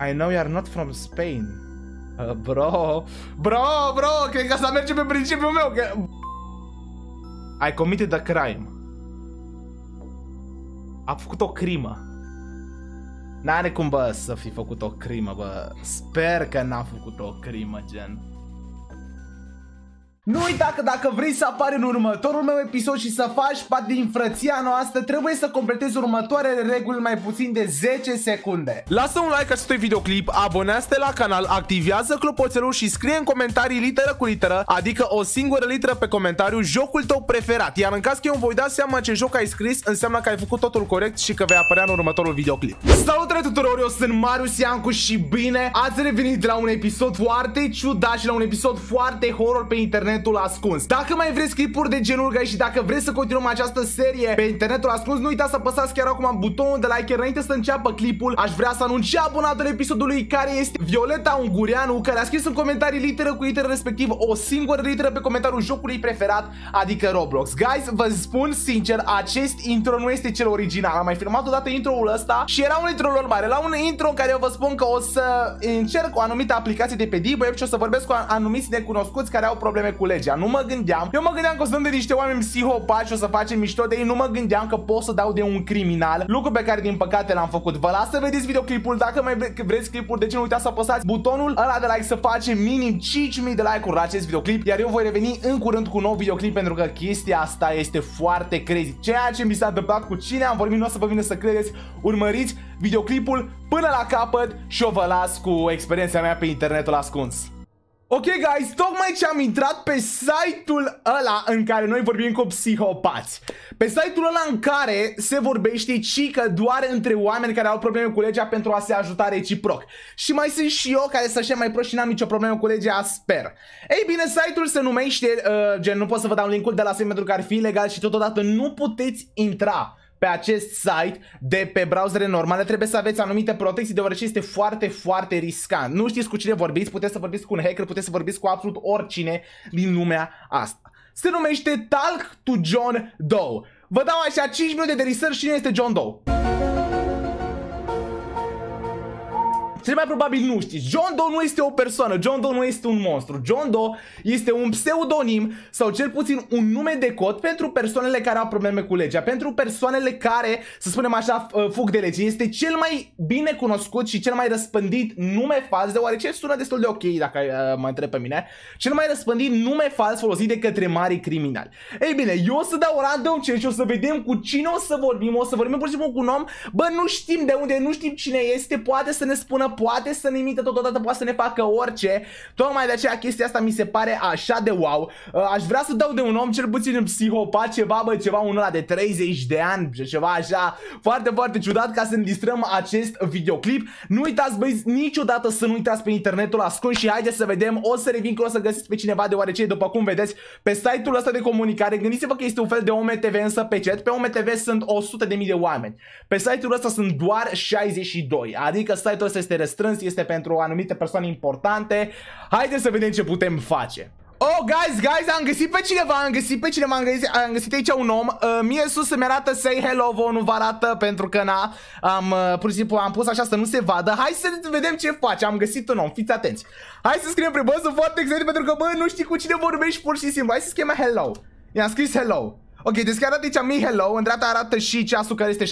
I know you're not from Spain. Uh, bro, bro, bro, cred că asta merge pe principiul meu, că... I committed a crime. A făcut o crimă. N-are cum, bă, să fi făcut o crimă, bă. Sper că n a făcut o crimă, gen. Nu uita că dacă vrei să apari în următorul meu episod și să faci parte din frăția noastră, trebuie să completezi următoarele reguli mai puțin de 10 secunde. Lasă un like acestui videoclip, abonează-te la canal, activează clopoțelul și scrie în comentarii literă cu literă, adică o singură literă pe comentariu, jocul tău preferat. Iar în caz că eu voi da seama ce joc ai scris, înseamnă că ai făcut totul corect și că vei apărea în următorul videoclip. Salutare tuturor, eu sunt Marius Iancu și bine ați revenit la un episod foarte ciudat și la un episod foarte horror pe internet internetul ascuns. Dacă mai vreți clipuri de genul ăsta și dacă vreți să continuăm această serie pe internetul ascuns, nu uitați să apăsați chiar acum butonul de like, înainte să înceapă clipul, aș vrea să anunț și abonatul episodului care este Violeta Ungureanu, care a scris în comentarii literă cu literă respectiv o singură literă pe comentariul jocului preferat, adică Roblox. Guys, vă spun sincer, acest intro nu este cel original. Am mai filmat odată intro-ul ăsta și era un intro normal, era un intro în care eu vă spun că o să încerc o anumită aplicație de pe Deep Web și o să vorbesc cu anumiți necunoscuți care au probleme cu legea. Nu mă gândeam. Eu mă gândeam că o să dăm de niște oameni psihopaci, o să facem mișto de ei. Nu mă gândeam că pot să dau de un criminal. Lucru pe care din păcate l-am făcut. Vă las să vedeți videoclipul. Dacă mai vreți clipul, de ce nu uitați să apăsați butonul ăla de like să facem minim 5000 de like-uri la acest videoclip. Iar eu voi reveni în curând cu un nou videoclip pentru că chestia asta este foarte crazy. Ceea ce mi s-a întâmplat cu cine am vorbit, nu o să vă vină să credeți. Urmăriți videoclipul până la capăt și o vă las cu experiența mea pe internetul ascuns. Ok, guys, tocmai ce am intrat pe site-ul ăla în care noi vorbim cu psihopați. Pe site-ul ăla în care se vorbește cică doar între oameni care au probleme cu legea pentru a se ajuta reciproc. Și mai sunt și eu care să mai proști și n-am nicio problemă cu legea, sper. Ei bine, site-ul se numește, uh, gen, nu pot să vă dau linkul de la site pentru că ar fi ilegal și totodată nu puteți intra pe acest site de pe browsere normale trebuie să aveți anumite protecții deoarece este foarte, foarte riscant. Nu știți cu cine vorbiți, puteți să vorbiți cu un hacker, puteți să vorbiți cu absolut oricine din lumea asta. Se numește Talk to John Doe. Vă dau așa 5 minute de research cine este John Doe. Cel mai probabil nu știți. John Doe nu este o persoană, John Doe nu este un monstru. John Doe este un pseudonim sau cel puțin un nume de cod pentru persoanele care au probleme cu legea, pentru persoanele care, să spunem așa, uh, fug de lege. Este cel mai bine cunoscut și cel mai răspândit nume fals, deoarece sună destul de ok dacă uh, mă întreb pe mine, cel mai răspândit nume fals folosit de către mari criminali. Ei bine, eu o să dau random ce și o să vedem cu cine o să vorbim, o să vorbim pur și simplu cu un om, bă, nu știm de unde, nu știm cine este, poate să ne spună poate să ne imite totodată, poate să ne facă orice. Tocmai de aceea chestia asta mi se pare așa de wow. Uh, aș vrea să dau de un om cel puțin un psihopat, ceva, bă, ceva unul ăla de 30 de ani, ceva așa, foarte, foarte ciudat ca să ne distrăm acest videoclip. Nu uitați, băieți, niciodată să nu uitați pe internetul ascuns și haideți să vedem, o să revin că o să găsiți pe cineva deoarece, după cum vedeți, pe site-ul ăsta de comunicare, gândiți-vă că este un fel de OMTV însă pe chat, pe OMTV sunt 100.000 de oameni. Pe site-ul ăsta sunt doar 62, adică site-ul ăsta este strâns, este pentru anumite persoane importante. Haideți să vedem ce putem face. Oh, guys, guys, am găsit pe cineva, am găsit pe cineva, am găsit, am găsit aici un om uh, Mie sus îmi arată say hello, vă nu vă arată pentru că na am, uh, Pur și simplu am pus așa să nu se vadă Hai să vedem ce face, am găsit un om, fiți atenți Hai să scriem prin bă, sunt foarte excited pentru că bă, nu știi cu cine vorbești pur și simplu Hai să scriem hello I-am scris hello Ok, deci chiar aici mi hello, în dreapta arată și ceasul care este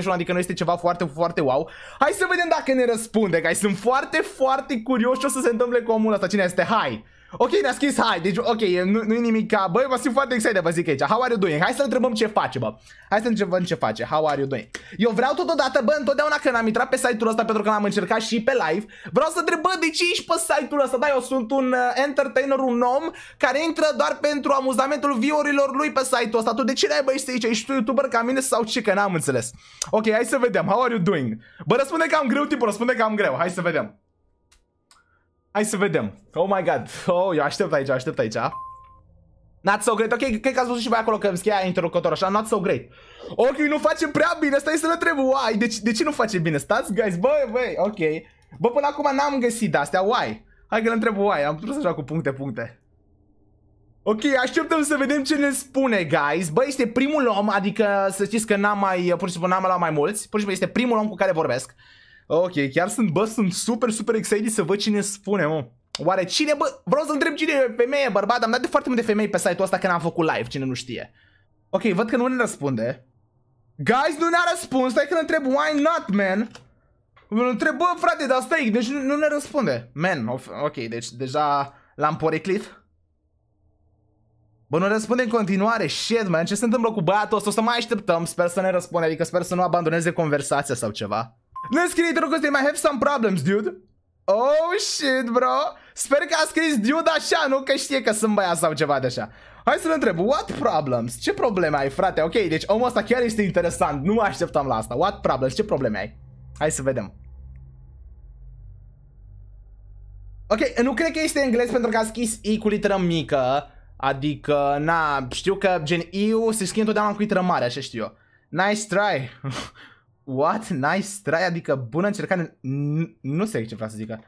17.51, adică nu este ceva foarte, foarte wow. Hai să vedem dacă ne răspunde, guys, sunt foarte, foarte curios ce o să se întâmple cu omul ăsta, cine este, hai! Ok, ne-a scris hai, deci ok, nu, nu nimic ca, băi, mă simt foarte excited, vă zic aici, how are you doing? Hai să întrebăm ce face, bă. Hai să întrebăm ce face, how are you doing? Eu vreau totodată, bă, întotdeauna când am intrat pe site-ul ăsta, pentru că l-am încercat și pe live, vreau să întreb, bă, de ce ești pe site-ul ăsta? Da, eu sunt un uh, entertainer, un om care intră doar pentru amuzamentul viorilor lui pe site-ul ăsta. Tu de ce ai bă, ești aici? Ești tu youtuber ca mine sau ce? Că n-am înțeles. Ok, hai să vedem, how are you doing? Bă, răspunde că am greu, tipul, răspunde că am greu, hai să vedem. Hai să vedem. Oh my god. Oh, eu aștept aici, aștept aici. Not so great. Ok, cred că ați văzut și voi acolo că îmi scheia interlocutor așa. Not so great. Ok, nu facem prea bine. Stai să ne trebuie. Why? De, ce, de ce nu facem bine? Stați, guys. Băi, băi, ok. Bă, până acum n-am găsit de-astea. Why? Hai că le întreb why. Am putut să joc cu puncte, puncte. Ok, așteptăm să vedem ce ne spune, guys. Bă, este primul om, adică să știți că n-am mai, pur și simplu, n-am luat mai mulți. Pur și simplu, este primul om cu care vorbesc. Ok, chiar sunt, bă, sunt super, super excited să văd cine spune, mă. Oare cine, bă, vreau să întreb cine e femeie, bărbat, am dat de foarte multe femei pe site-ul ăsta când am făcut live, cine nu știe. Ok, văd că nu ne răspunde. Guys, nu ne-a răspuns, stai că întreb, why not, man? Îl întreb, bă, frate, dar stai, deci nu, nu ne răspunde. Man, ok, deci deja l-am poreclit. Bă, nu răspunde în continuare, shit, man, ce se întâmplă cu băiatul ăsta? O să mai așteptăm, sper să ne răspunde, adică sper să nu abandoneze conversația sau ceva. Nu scrie intro costume, I have some problems, dude. Oh, shit, bro. Sper că a scris dude așa, nu că știe că sunt băiat sau ceva de așa. Hai să-l întreb, what problems? Ce probleme ai, frate? Ok, deci omul ăsta chiar este interesant, nu mă așteptam la asta. What problems? Ce probleme ai? Hai să vedem. Ok, nu cred că este englez pentru că a scris I cu literă mică. Adică, na, știu că gen I se schimbă întotdeauna cu literă mare, așa știu eu. Nice try. What? Nice try? Adică bună încercare? nu știu ce vreau să zică.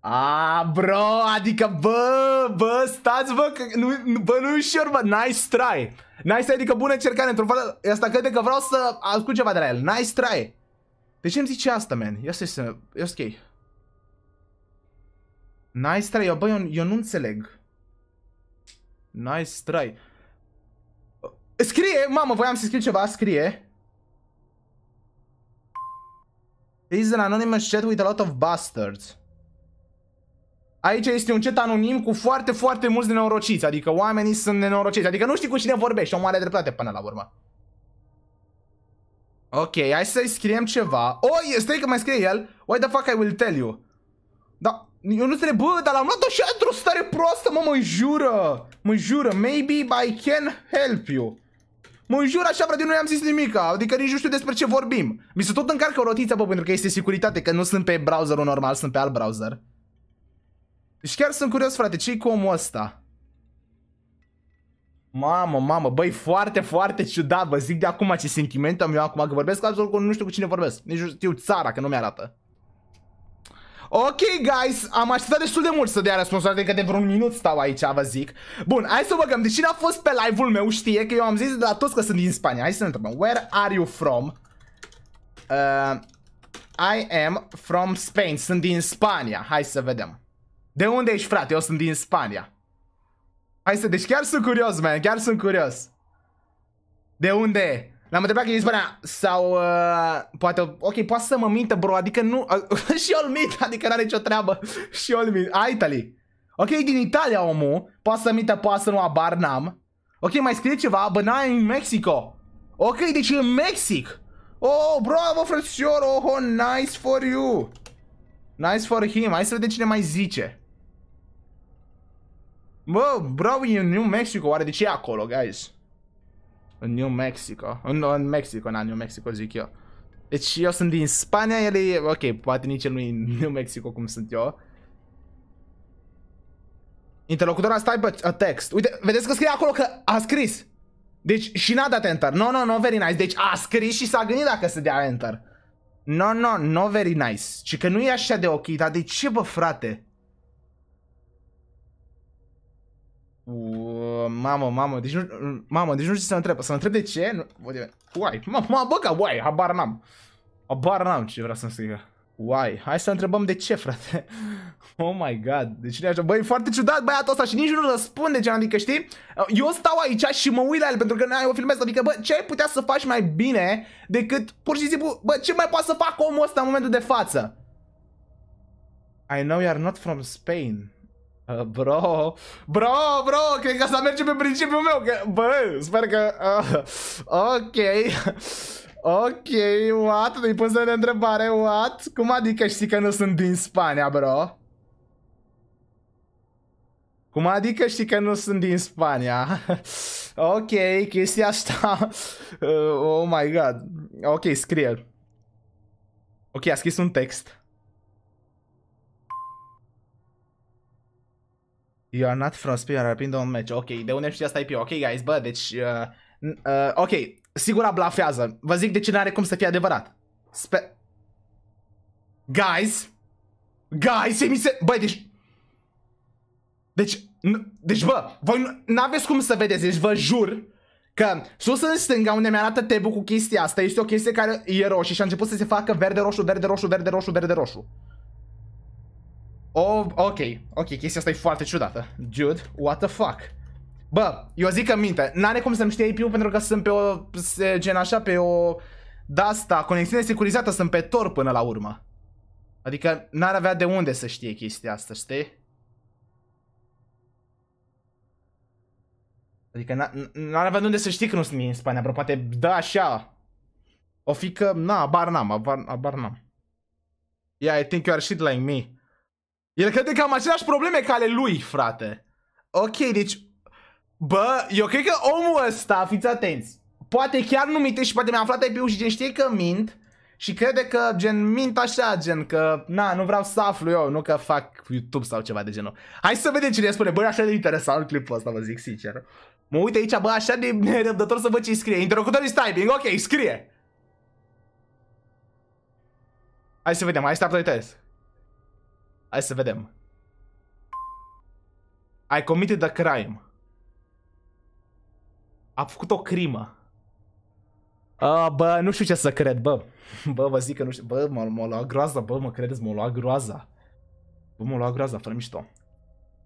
A, bro, adică, bă, bă, stați, bă, că, nu, bă, nu ușor, bă, nice try. Nice try, adică bună încercare, într o fel, asta crede că vreau să ascult ceva de la el. Nice try. De ce îmi zice asta, man? Ia să să, e ok. Nice try, eu, bă, eu, eu nu înțeleg. Nice try. Scrie, mamă, voiam să scriu ceva, scrie. He's an anonymous chat with a lot of bastards. Aici este un chat anonim cu foarte, foarte mulți nenorociți, adică oamenii sunt nenorociți, adică nu știi cu cine vorbești, o mare dreptate până la urmă. Ok, hai să-i scriem ceva. Oi, oh, stai că mai scrie el. Why the fuck I will tell you? Da, eu nu trebuie, bă, dar l-am luat așa într-o stare proastă, mă, mă jură. Mă jură, maybe I can help you. Mă jur așa, frate, nu i-am zis nimic, adică nici nu știu despre ce vorbim. Mi se tot încarcă rotiță, bă, pentru că este securitate, că nu sunt pe browserul normal, sunt pe alt browser. Deci chiar sunt curios, frate, ce-i cu omul ăsta? Mamă, mamă, băi, foarte, foarte ciudat, vă zic de acum ce sentiment am eu acum, că vorbesc absolut că nu știu cu cine vorbesc. Nici nu știu țara, că nu mi-arată. Ok, guys, am așteptat destul de mult să dea răspunsul, adică de vreun minut stau aici, vă zic. Bun, hai să băgăm. Deci cine a fost pe live-ul meu știe că eu am zis de la toți că sunt din Spania. Hai să ne întrebăm. Where are you from? Uh, I am from Spain. Sunt din Spania. Hai să vedem. De unde ești, frate? Eu sunt din Spania. Hai să... Deci chiar sunt curios, man. Chiar sunt curios. De unde e? L-am întrebat când dispărea sau uh, poate, ok, poate să mă mintă bro, adică nu, și all mint, adică n-are nicio treabă, și all mint, a Italy. Ok, din Italia omul, poate să mintă, poate să nu abar n-am. Ok, mai scrie ceva, băna în Mexico. Ok, deci în Mexic. Oh, bravo frățior, oh, oh, nice for you. Nice for him, hai să vedem cine mai zice. Bă, bravo, e New Mexico, oare de ce e acolo, guys? În New Mexico. În, în Mexico, na, New Mexico zic eu. Deci eu sunt din Spania, el e... Ok, poate nici el nu e în New Mexico cum sunt eu. Interlocutorul asta type a text. Uite, vedeți că scrie acolo că a scris. Deci și n-a dat enter. No, no, no, very nice. Deci a scris și s-a gândit dacă să dea enter. No, no, no, very nice. Și că nu e așa de ok, dar de ce bă, frate? Uh, mamă, mamă, deci nu, mamă, deci nu știu să întreb. Să întreb de ce? Uai, de, Mă, bă, ca why, habar n-am. Habar n-am ce vrea să-mi strigă. Uai, Hai să întrebăm de ce, frate. Oh my god. ce e așa. Băi, foarte ciudat băiatul ăsta și nici nu răspunde, ce adică știi? Eu stau aici și mă uit la el pentru că o filmez, adică, bă, ce ai putea să faci mai bine decât pur și simplu, bă, ce mai poate să fac omul ăsta în momentul de față? I know you are not from Spain. Uh, bro, bro, bro, cred că asta merge pe principiul meu, că, bă, sper că, uh, ok, ok, what, îi pun să de întrebare, what, cum adică știi că nu sunt din Spania, bro? Cum adică știi că nu sunt din Spania? ok, chestia asta, uh, oh my god, ok, scrie Ok, a scris un text. You are not Frostpire, are pinned on match. Ok, de unde știi asta IP? Ok, guys, bă, deci... Uh, uh, ok, sigura blafează. Vă zic de ce nu are cum să fie adevărat. Spe... Guys! Guys, se mi se... Băi, deci... Deci... Deci, bă, voi n-aveți cum să vedeți, deci vă jur că sus în stânga unde mi arată tebu cu chestia asta este o chestie care e roșie și a început să se facă verde-roșu, verde-roșu, verde-roșu, verde-roșu. Oh, ok, ok, chestia asta e foarte ciudată. Dude, what the fuck? Bă, eu zic că minte, n-are cum să-mi știe IP-ul pentru că sunt pe o, se, gen așa, pe o, da asta conexiune securizată, sunt pe Tor până la urmă. Adică n-ar avea de unde să știe chestia asta, știi? Adică n-ar avea de unde să știi că nu sunt în Spania, bro, poate da așa. O fi că, na, abar n-am, abar, abar n-am. Yeah, I think you are shit like me. El crede că am aceleași probleme ca ale lui, frate. Ok, deci... Bă, eu cred că omul ăsta, fiți atenți, poate chiar nu minte și poate mi-a aflat IP-ul și gen știe că mint și crede că gen mint așa, gen că na, nu vreau să aflu eu, nu că fac YouTube sau ceva de genul. Hai să vedem cine spune, bă, așa de interesant clipul ăsta, vă zic sincer. Mă uit aici, bă, așa de nerăbdător să văd ce scrie. Interlocutorii typing, ok, scrie. Hai să vedem, hai să test. Hai să vedem. Ai committed a crime. A făcut o crimă. Uh, bă, nu știu ce să cred, bă. Bă, vă zic că nu știu. Bă, m-a, luat groaza, bă, mă credeți, m-a luat groaza. Bă, m-a luat groaza, fără mișto.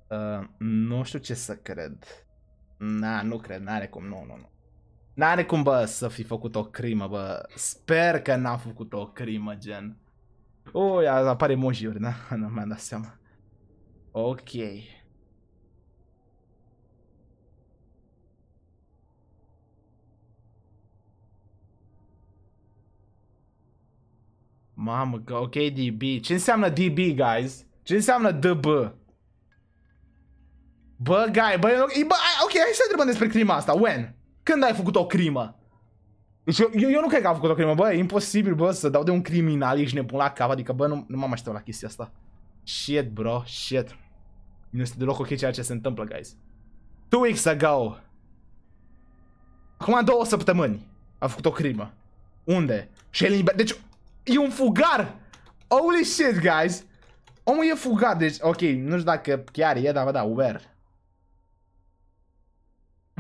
Uh, nu știu ce să cred. Na, nu cred, n-are cum, nu, nu, nu. N-are cum, bă, să fi făcut o crimă, bă. Sper că n-a făcut o crimă, gen. Ui, apare emojiuri, da? Nu mi-am dat seama. Ok. Mamă, ok DB. Ce înseamnă DB, guys? Ce înseamnă DB? Bă, guy, bă, bă, ok, hai să întrebăm despre crima asta. When? Când ai făcut o crimă? Eu, eu, eu, não cagava contra o é crime, bă, e imposibil, bă, să dau de un criminal, ești nebun la cap, adică, bă, nu, nu mă mai stau la chestia asta. Shit, bro, shit. Nu este deloc ok ceea ce se întâmplă, guys. Two weeks ago. Acum două săptămâni a făcut o crimă. Unde? Și el liber... Deci, e un fugar! Holy shit, guys! Omul e fugar, deci, ok, nu știu dacă chiar e, dar, bă, da, Uber.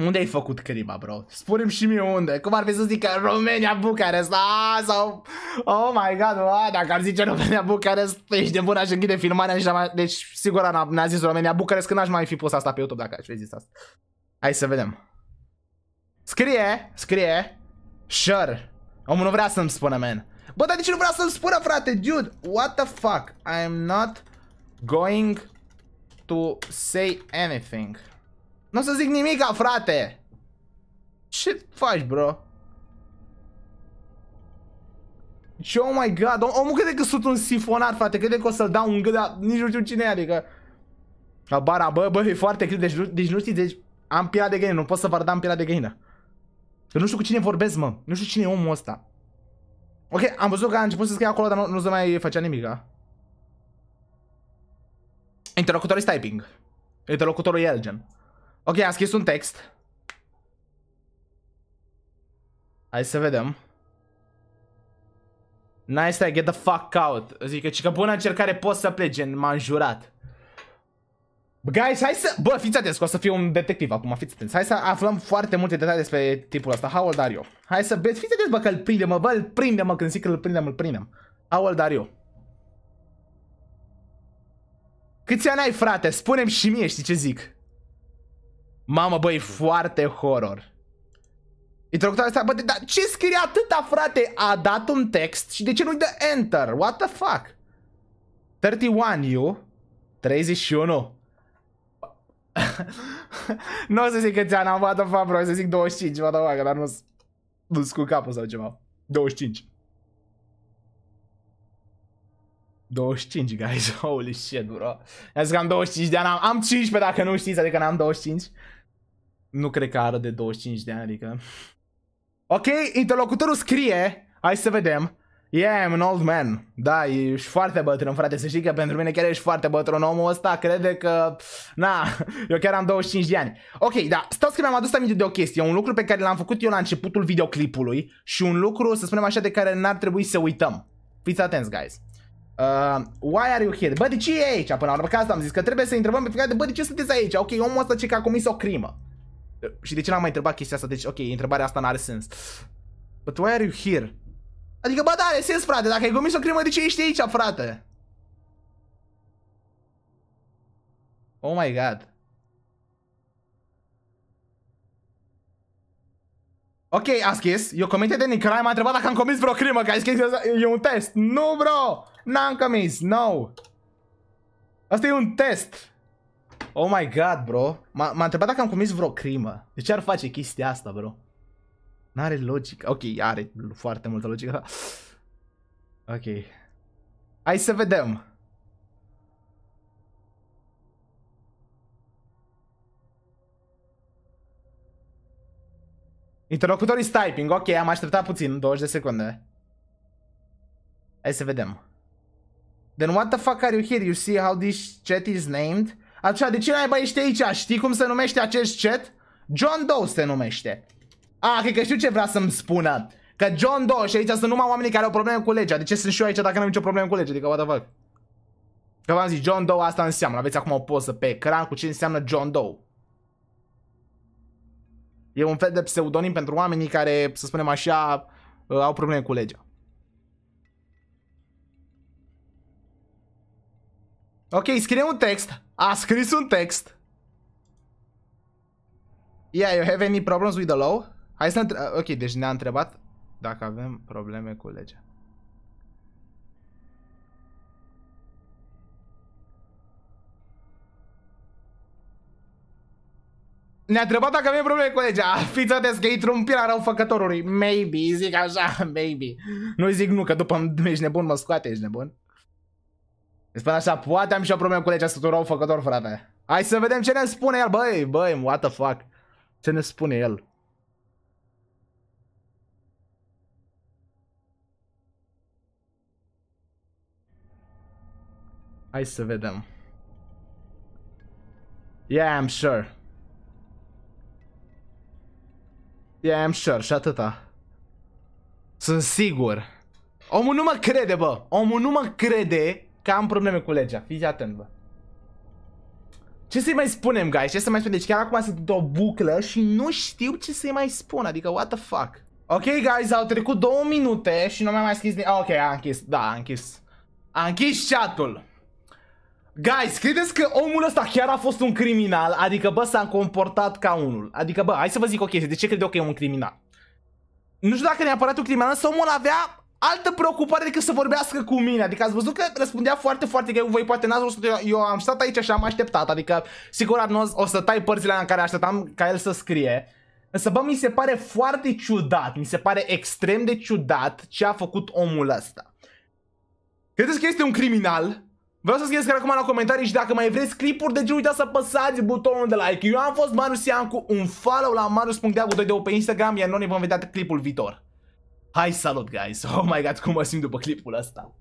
Unde ai făcut crima, bro? spune și mie unde. Cum ar fi să zică România, Bucarest, a, da, sau... Oh my god, a, dacă ar zice România, Bucarest, ești de bună, aș închide filmarea, nici mai... deci sigur ne a zis România, Bucarest, că n-aș mai fi pus asta pe YouTube dacă aș fi zis asta. Hai să vedem. Scrie, scrie, sure. Omul nu vrea să-mi spună, man. Bă, dar ce nu vrea să-mi spună, frate, dude. What the fuck? I'm not going to say anything. Nu o să zic nimica, frate! Ce faci, bro? oh my god, om, omul crede că sunt un sifonat, frate, crede că o să-l dau un gât, dar nici nu știu cine e, adică... Abara, bă, bă, e foarte greu, deci, deci nu știi, deci am pila de găină, nu pot să vă am pila de găină. Că nu știu cu cine vorbesc, mă, nu știu cine e omul ăsta. Ok, am văzut că a început să scrie acolo, dar nu, nu se mai făcea nimica. Interlocutorul typing. Interlocutorul e el, gen. Ok, a scris un text. Hai să vedem. Nice stai, get the fuck out. Zic că, că bună încercare poți să plece, m-am jurat. Guys, hai să... Bă, fiți atenți că o să fiu un detectiv acum, fiți atenți. Hai să aflăm foarte multe detalii despre tipul ăsta. How old are you? Hai să... Fiți atenți, bă, că îl prindem, mă, bă, îl prindem, mă, când zic că îl prindem, îl prindem. How old are you? Câți ani ai, frate? Spune-mi și mie, știi ce zic. Mamă, băi, foarte horror. Interlocutorul asta, bă, dar ce scrie atâta, frate? A dat un text și de ce nu-i dă enter? What the fuck? 31 you 31 Nu o să zic câți ani am, what the fuck, bro, o să zic 25, what the fuck, dar nu nu cu capul sau ceva 25 25, guys, holy shit, bro Am zis că am 25 de ani, am, am 15 dacă nu știți, adică n-am 25 nu cred că are de 25 de ani, adică... Ok, interlocutorul scrie, hai să vedem. Yeah, I'm an old man. Da, ești foarte bătrân, frate, să știi că pentru mine chiar ești foarte bătrân. Omul ăsta crede că... Na, eu chiar am 25 de ani. Ok, da, Stau că mi-am adus aminte de o chestie. Un lucru pe care l-am făcut eu la începutul videoclipului și un lucru, să spunem așa, de care n-ar trebui să uităm. Fiți atenți, guys. Uh, why are you here? Bă, de ce e aici până la urmă? Că asta am zis, că trebuie să întrebăm pe fiecare de, bă, de ce sunteți aici? Ok, omul ăsta ce că a comis o crimă. Uh, și de ce n-am mai întrebat chestia asta? Deci, ok, întrebarea asta n-are sens. But why are you here? Adică, bă, da, are sens, frate, dacă ai comis o crimă, de ce ești aici, frate? Oh my god. Ok, ați chis, eu comite de crime, m-a întrebat dacă am comis vreo crimă, că ai scris, e un test. Nu, bro, n-am comis, no. Asta e un test. Oh my god, bro. M-a întrebat dacă am comis vreo crimă. De ce ar face chestia asta, bro? N-are logică. Ok, are foarte multă logică. Ok. Hai să vedem. Interlocutor is typing. Ok, am așteptat puțin, 20 de secunde. Hai să vedem. Then what the fuck are you here? You see how this chat is named? Atunci, de ce naiba ești aici? Știi cum se numește acest chat? John Doe se numește. A, cred că știu ce vrea să-mi spună. Că John Doe și aici sunt numai oamenii care au probleme cu legea. De ce sunt și eu aici dacă nu am nicio problemă cu legea? Adică, what the fuck? Că v-am zis, John Doe asta înseamnă. Aveți acum o poză pe ecran cu ce înseamnă John Doe. E un fel de pseudonim pentru oamenii care, să spunem așa, uh, au probleme cu legea. Ok, scrie un text a scris un text. Yeah, you have any problems with the law? Hai să Ok, deci ne-a întrebat dacă avem probleme cu legea. Ne-a întrebat dacă avem probleme cu legea. Fiți atenți că e rău făcătorului Maybe, zic așa, maybe. Nu zic nu, că după ești nebun, mă scoate, ești nebun. Spun așa, poate am și o problemă cu legea tuturor făcător, frate. Hai să vedem ce ne spune el, băi, băi, what the fuck. Ce ne spune el? Hai să vedem. Yeah, I'm sure. Yeah, I'm sure și atâta. Sunt sigur. Omul nu mă crede, bă. Omul nu mă crede că am probleme cu legea. Fiți atent, bă. Ce să-i mai spunem, guys? Ce să mai spunem? Deci chiar acum sunt o buclă și nu știu ce să-i mai spun. Adică, what the fuck? Ok, guys, au trecut două minute și nu mi-am mai schis Ah, ok, a închis. Da, a închis. A închis chat-ul. Guys, credeți că omul ăsta chiar a fost un criminal? Adică, bă, s-a comportat ca unul. Adică, bă, hai să vă zic o chestie. De ce cred eu că e un criminal? Nu știu dacă neapărat un criminal, sau omul avea altă preocupare decât să vorbească cu mine. Adică ați văzut că răspundea foarte, foarte greu. Voi poate n-ați văzut, eu, eu am stat aici și am așteptat. Adică, sigur, o să tai părțile în care așteptam ca el să scrie. Însă, bă, mi se pare foarte ciudat, mi se pare extrem de ciudat ce a făcut omul ăsta. Credeți că este un criminal? Vreau să scrieți chiar acum la comentarii și dacă mai vreți clipuri de ce uitați să apăsați butonul de like. Eu am fost Marius Iancu, un follow la marius.deagu2 pe Instagram, iar noi ne vom vedea clipul viitor. Hai, salut, guys! Oh my god, cum mă simt după clipul ăsta!